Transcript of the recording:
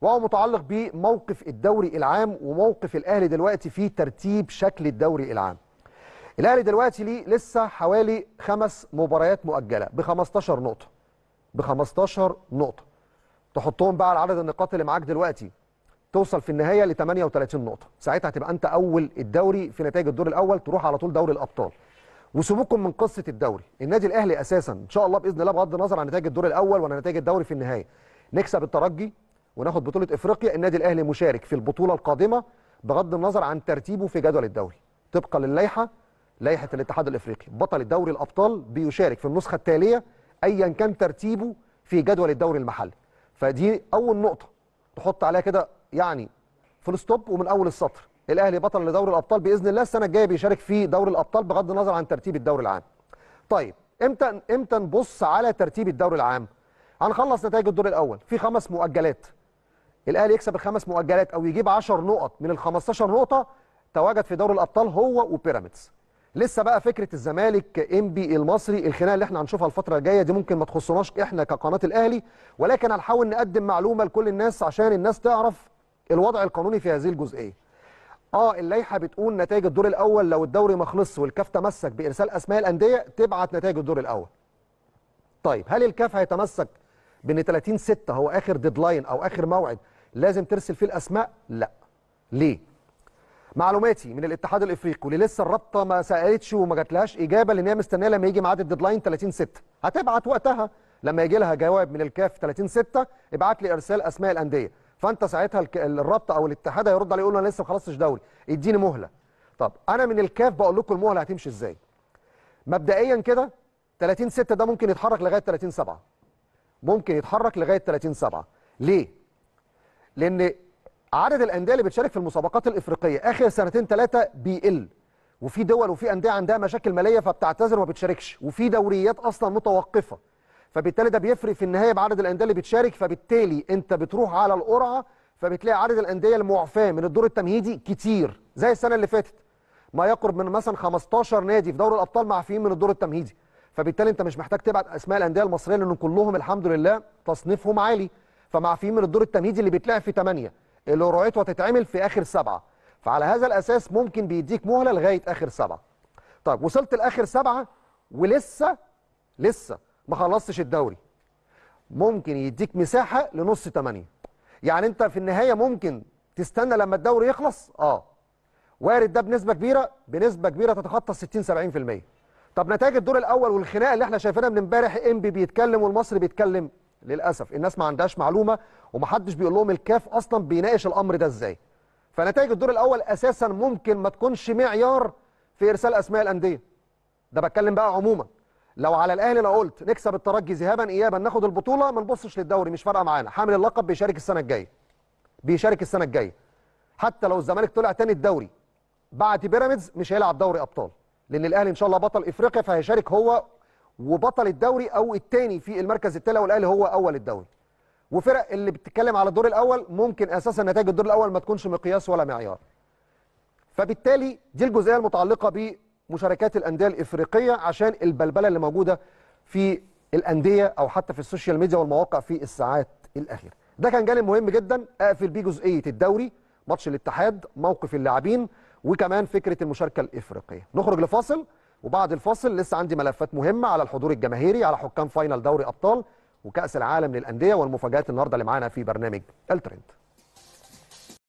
وهو متعلق بموقف الدوري العام وموقف الاهلي دلوقتي في ترتيب شكل الدوري العام الاهلي دلوقتي ليه لسه حوالي خمس مباريات مؤجله ب 15 نقطه ب 15 نقطه تحطهم بقى على عدد النقاط اللي معاك دلوقتي توصل في النهايه ل 38 نقطه ساعتها هتبقى انت اول الدوري في نتائج الدور الاول تروح على طول دوري الابطال وسيبوكم من قصه الدوري النادي الاهلي اساسا ان شاء الله باذن الله بغض النظر عن نتائج الدور الاول ولا نتائج الدوري في النهايه نكسب الترجي وناخد بطوله افريقيا النادي الاهلي مشارك في البطوله القادمه بغض النظر عن ترتيبه في جدول الدوري طبقا للائحه لائحه الاتحاد الافريقي بطل الدوري الابطال بيشارك في النسخه التاليه ايا كان ترتيبه في جدول الدوري المحلي فدي اول نقطه تحط عليها كده يعني فول ستوب ومن اول السطر الاهلي بطل لدوري الابطال باذن الله السنه الجايه بيشارك في دوري الابطال بغض النظر عن ترتيب الدوري العام طيب امتى امتى نبص على ترتيب الدوري العام هنخلص نتائج الدور الاول في خمس مؤجلات الاهلي يكسب الخمس مؤجلات او يجيب 10 نقط من ال 15 نقطه تواجد في دوري الابطال هو وبيراميدز لسه بقى فكره الزمالك ام بي المصري الخناقه اللي احنا هنشوفها الفتره الجايه دي ممكن ما تخصناش احنا كقناه الاهلي ولكن هنحاول نقدم معلومه لكل الناس عشان الناس تعرف الوضع القانوني في هذه الجزئيه اه اللائحه بتقول نتائج الدور الاول لو الدوري ما خلصش والكاف تمسك بارسال اسماء الانديه تبعت نتائج الدور الاول طيب هل الكاف هيتمسك بان 30 6 هو اخر ديدلاين او اخر موعد لازم ترسل فيه الاسماء لا ليه معلوماتي من الاتحاد الافريقي واللي لسه الرابطه ما سالتش وما جاتلهاش اجابه لان هي مستنيه لما يجي ميعاد الديدلاين 30 6 هتبعت وقتها لما يجي لها جواب من الكاف 30 6 ابعت لي ارسال اسماء الانديه فانت ساعتها الرابطه او الاتحاد هيرد عليه يقول له انا لسه ما خلصتش دوري اديني مهله طب انا من الكاف بقول لكم المهله هتمشي ازاي مبدئيا كده 30 6 ده ممكن يتحرك لغايه 30 7 ممكن يتحرك لغايه 30 7 ليه لان عدد الانديه اللي بتشارك في المسابقات الافريقيه اخر سنتين ثلاثه بيقل وفي دول وفي انديه عندها مشاكل ماليه فبتعتذر وما بتشاركش وفي دوريات اصلا متوقفه فبالتالي ده بيفرق في النهايه بعدد الانديه اللي بتشارك فبالتالي انت بتروح على القرعه فبتلاقي عدد الانديه المعفاه من الدور التمهيدي كتير زي السنه اللي فاتت ما يقرب من مثلا 15 نادي في دوري الابطال معفيين من الدور التمهيدي فبالتالي انت مش محتاج تبعت اسماء الانديه المصريه لان كلهم الحمد لله تصنيفهم عالي فمعفيين من الدور التمهيدي اللي بيتلعب في 8 اللي رؤيته هتتعمل في اخر سبعه فعلى هذا الاساس ممكن بيديك مهله لغايه اخر سبعه طيب وصلت لاخر سبعه ولسه لسه ما خلصتش الدوري ممكن يديك مساحه لنص 8 يعني انت في النهايه ممكن تستنى لما الدوري يخلص اه وارد ده بنسبه كبيره بنسبه كبيره تتخطى 60 70% طب نتائج الدور الاول والخناقه اللي احنا شايفينها من امبارح انبي بيتكلم والمصري بيتكلم للاسف الناس ما عندهاش معلومه ومحدش بيقول لهم الكاف اصلا بيناقش الامر ده ازاي فنتائج الدور الاول اساسا ممكن ما تكونش معيار في ارسال اسماء الانديه ده بتكلم بقى عموما لو على الاهلي انا قلت نكسب الترجي ذهابا ايابا ناخد البطوله ما نبصش للدوري مش فارقه معانا حامل اللقب بيشارك السنه الجايه بيشارك السنه الجايه حتى لو الزمالك طلع تاني الدوري بعد بيراميدز مش هيلعب دوري ابطال لان الاهلي ان شاء الله بطل افريقيا فهيشارك هو وبطل الدوري او الثاني في المركز الثالث والاهلي هو اول الدوري وفرق اللي بتتكلم على الدور الاول ممكن اساسا نتائج الدور الاول ما تكونش مقياس ولا معيار فبالتالي دي الجزئيه المتعلقه بمشاركات الانديه الافريقيه عشان البلبله اللي موجوده في الانديه او حتى في السوشيال ميديا والمواقع في الساعات الاخيره ده كان جانب مهم جدا اقفل بيه جزئيه الدوري ماتش الاتحاد موقف اللاعبين وكمان فكره المشاركه الافريقيه نخرج لفاصل وبعد الفاصل لسه عندي ملفات مهمه على الحضور الجماهيري على حكام فاينل دوري ابطال وكاس العالم للانديه والمفاجات النهارده اللي معانا في برنامج الترند